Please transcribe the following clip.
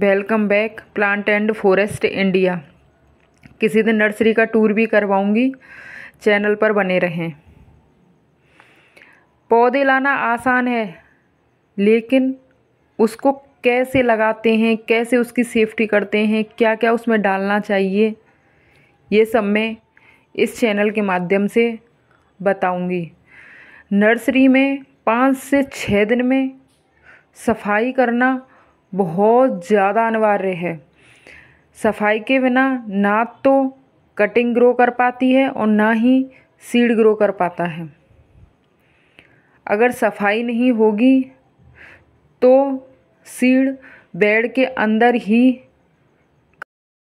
welcome back plant and forest India किसी दिन nursery का टूर भी करवाऊंगी चैनल पर बने रहें पौधे लाना आसान है लेकिन उसको कैसे लगाते हैं कैसे उसकी सेफ्टी करते हैं क्या क्या उसमें डालना चाहिए ये सब मैं इस चैनल के माध्यम से बताऊंगी नर्सरी में पाँच से छः दिन में सफाई करना बहुत ज़्यादा अनिवार्य है सफाई के बिना ना तो कटिंग ग्रो कर पाती है और ना ही सीड ग्रो कर पाता है अगर सफाई नहीं होगी तो सीड बेड के अंदर ही